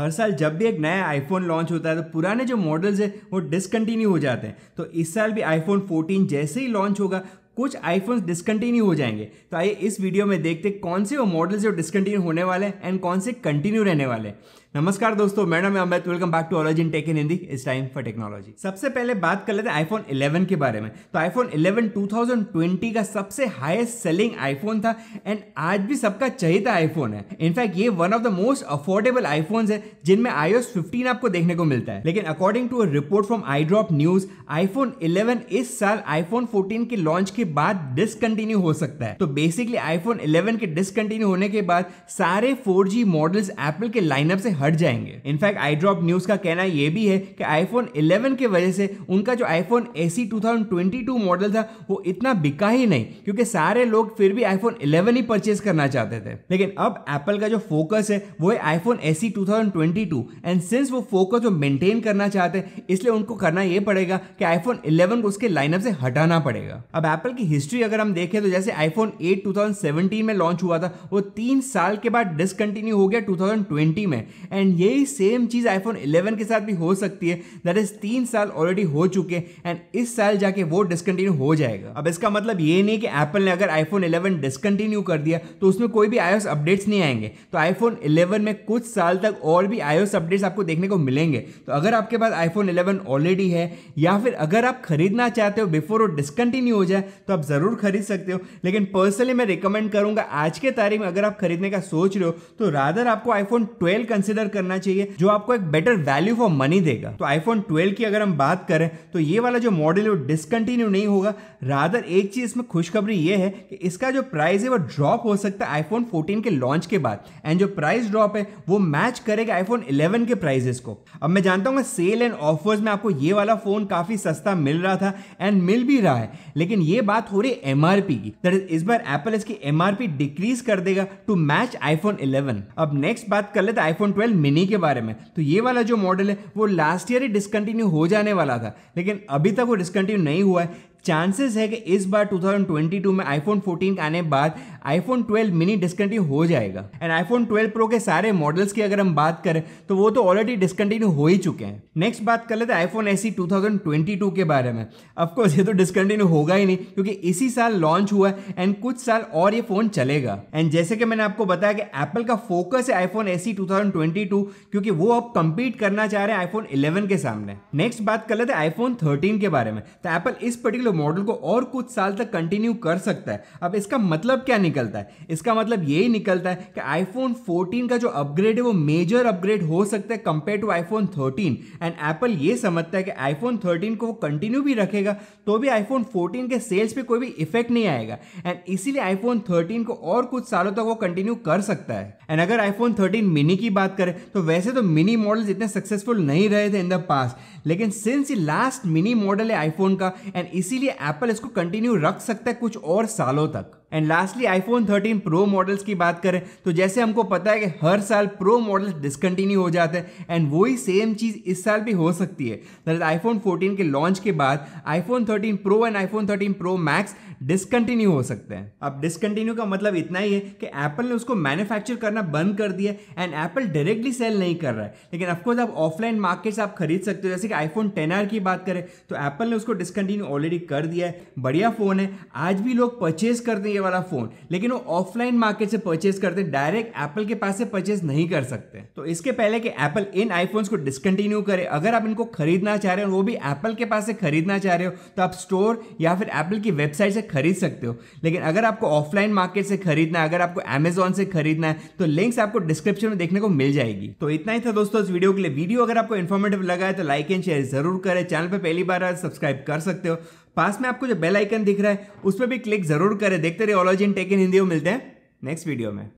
हर साल जब भी एक नया आईफोन लॉन्च होता है तो पुराने जो मॉडल्स है वो डिसकंटिन्यू हो जाते हैं तो इस साल भी आईफोन 14 जैसे ही लॉन्च होगा कुछ आईफोन डिसकंटिन्यू हो जाएंगे तो आइए इस वीडियो में देखते कौन से वो मॉडल्स जो डिसकंटिन्यू होने वाले हैं एंड कौन से कंटिन्यू रहने वाले हैं नमस्कार दोस्तों madam Amit welcome back to ऑलॉजी टेक इन हिंदी इस टाइम फॉर टेक्नोलॉजी सबसे पहले बात कर लेते हैं आईफोन 11 के बारे में तो आईफोन 11 2020 का सबसे हाईएस्ट सेलिंग आईफोन था एंड आज भी सबका चाहिए आईफोन है इनफैक्ट ये one of the most affordable iPhone है जिनमें आईओ 15 आपको देखने को मिलता है लेकिन according to a report from iDrop news iPhone eleven इस साल आईफोन फोर्टीन के लॉन्च के बाद डिसकंटिन्यू हो सकता है तो बेसिकली आईफोन इलेवन के डिसकंटिन्यू होने के बाद सारे फोर मॉडल्स एप्पल के लाइनअप से हट जाएंगे इनफैक्ट आई ड्रॉप न्यूज का कहना यह भी है कि आईफोन 11 के वजह से उनका जो आईफोन एसी 2022 मॉडल था वो इतना बिका ही नहीं क्योंकि सारे लोग फिर भी आईफोन 11 ही परचेज करना चाहते थे लेकिन अब एप्पल का जो फोकस है वो है आईफोन एसी 2022 एंड सिंस वो फोकस जो मेंटेन करना चाहते हैं इसलिए उनको करना ये पड़ेगा कि आईफोन 11 को उसके लाइनअप से हटाना पड़ेगा अब एप्पल की हिस्ट्री अगर हम देखें तो जैसे आईफोन 8 2017 में लॉन्च हुआ था वो तीन साल के बाद डिसकंटिन्यू हो गया 2020 में एंड यही सेम चीज़ आईफोन 11 के साथ भी हो सकती है दैट इज़ तीन साल ऑलरेडी हो चुके हैं एंड इस साल जाके वो डिसकंटिन्यू हो जाएगा अब इसका मतलब ये नहीं कि एप्पल ने अगर आईफोन 11 डिसकंटिन्यू कर दिया तो उसमें कोई भी आईओस अपडेट्स नहीं आएंगे तो आईफोन 11 में कुछ साल तक और भी आईओस अपडेट्स आपको देखने को मिलेंगे तो अगर आपके पास आईफोन 11 ऑलरेडी है या फिर अगर आप खरीदना चाहते हो बिफोर वो डिसकंटिन्यू हो जाए तो आप ज़रूर खरीद सकते हो लेकिन पर्सनली मैं रिकमेंड करूंगा आज के तारीख में अगर आप खरीदने का सोच रहे हो तो राधर आपको आईफोन ट्वेल्व कंसिडर कंसिडर करना चाहिए जो आपको एक बेटर वैल्यू फॉर मनी देगा तो आईफोन ट्वेल्व की अगर हम बात करें तो ये वाला जो मॉडल है वो डिसकंटिन्यू नहीं होगा रादर एक चीज में खुशखबरी ये है कि इसका जो प्राइस है वो ड्रॉप हो सकता है आईफोन 14 के लॉन्च के बाद एंड जो प्राइस ड्रॉप है वो मैच करेगा आईफोन 11 के प्राइजेस को अब मैं जानता हूँ सेल एंड ऑफर्स में आपको ये वाला फोन काफी सस्ता मिल रहा था एंड मिल भी रहा है लेकिन ये बात हो रही है एमआरपी की दट इस बार एप्पल इसकी एमआरपी डिक्रीज कर देगा टू मैच आईफोन इलेवन अब नेक्स्ट बात कर लेते आईफोन ट्वेल्व मिनी के बारे में तो ये वाला जो मॉडल है वो लास्ट ईयर ही डिसकंटिन्यू हो जाने वाला था लेकिन अभी तक वो डिसकंटिन्यू नहीं हुआ है चांसेस है कि इस बार 2022 में आईफोन 14 आने बाद आईफोन 12 मिनी डिस्कंटिन्यू हो जाएगा एंड आईफोन 12 प्रो के सारे मॉडल्स की अगर हम बात करें तो वो तो ऑलरेडी डिस्कंटिन्यू हो ही चुके हैं नेक्स्ट बात कर लेते हैं आईफोन एसी 2022 के बारे में अफकोर्स ये तो डिस्कंटिन्यू होगा ही नहीं क्योंकि इसी साल लॉन्च हुआ है एंड कुछ साल और ये फोन चलेगा एंड जैसे कि मैंने आपको बताया कि एप्पल का फोकस है आईफोन एसी 2022 क्योंकि वो अब कंपीट करना चाह रहे हैं आईफोन इलेवन के सामने नेक्स्ट बात कर लेते हैं आईफोन थर्टीन के बारे में तो एप्पल इस पर्टिकुलर मॉडल को और कुछ साल तक कंटिन्यू कर सकता है अब इसका मतलब क्या निकलता है इसका मतलब यही निकलता है कि आईफोन 14 का जो अपग्रेड है वो मेजर अपग्रेड हो सकता है compare to iPhone 13 and Apple ये समझता है कि आईफोन 13 को वो कंटिन्यू भी रखेगा तो भी आईफोन 14 के सेल्स पे कोई भी इफेक्ट नहीं आएगा एंड इसीलिए आईफोन 13 को और कुछ सालों तक वो कंटिन्यू कर सकता है एंड अगर आईफोन 13 मिनी की बात करें तो वैसे तो मिनी मॉडल्स इतने सक्सेसफुल नहीं रहे थे इन द पास्ट लेकिन सिंस ये लास्ट मिनी मॉडल है आईफोन का एंड इसीलिए इसलिए एप्पल इसको कंटिन्यू रख सकता है कुछ और सालों तक and lastly iPhone 13 pro models की बात करें तो जैसे हमको पता है कि हर साल प्रो मॉडल्स डिसकंटिन्यू हो जाते हैं एंड वही सेम चीज़ इस साल भी हो सकती है दर आईफोन 14 के लॉन्च के बाद iPhone 13 pro and iPhone 13 pro max discontinue हो सकते हैं अब डिसकंटिन्यू का मतलब इतना ही है कि एप्पल ने उसको मैन्युफैक्चर करना बंद कर दिया एंड एप्पल डायरेक्टली सेल नहीं कर रहा है लेकिन ऑफकोर्स आप ऑफलाइन मार्केट्स आप खरीद सकते हो जैसे कि आईफोन टेन की बात करें तो एप्पल ने उसको डिसकंटिन्यू ऑलरेडी कर दिया है बढ़िया फ़ोन है आज भी लोग परचेज करते हैं वाला फोन लेकिन वो ऑफलाइन मार्केट से परचेज करते डायरेक्ट एप्पल के पास से परचेज नहीं कर सकते तो इसके पहले कि एप्पल इन आईफोन्स को डिसकंटिन्यू करे अगर आप इनको खरीदना चाह रहे हो वो भी एप्पल के पास से खरीदना चाह रहे हो तो आप स्टोर या फिर एप्पल की वेबसाइट से खरीद सकते हो लेकिन अगर आपको ऑफलाइन मार्केट से खरीदना है अगर आपको एमेजोन से खरीदना है तो लिंक्स आपको डिस्क्रिप्शन में देखने को मिल जाएगी तो इतना ही था दोस्तों इस वीडियो के लिए वीडियो अगर आपको इन्फॉर्मेटिव लगा है तो लाइक एंड शेयर जरूर करें चैनल पर पहली बार सब्सक्राइब तो कर सकते हो पास में आपको जो बेल आइकन दिख रहा है उस पर भी क्लिक जरूर करें देखते रहे ऑलॉजी इन टेक इन हिंदी मिलते हैं नेक्स्ट वीडियो में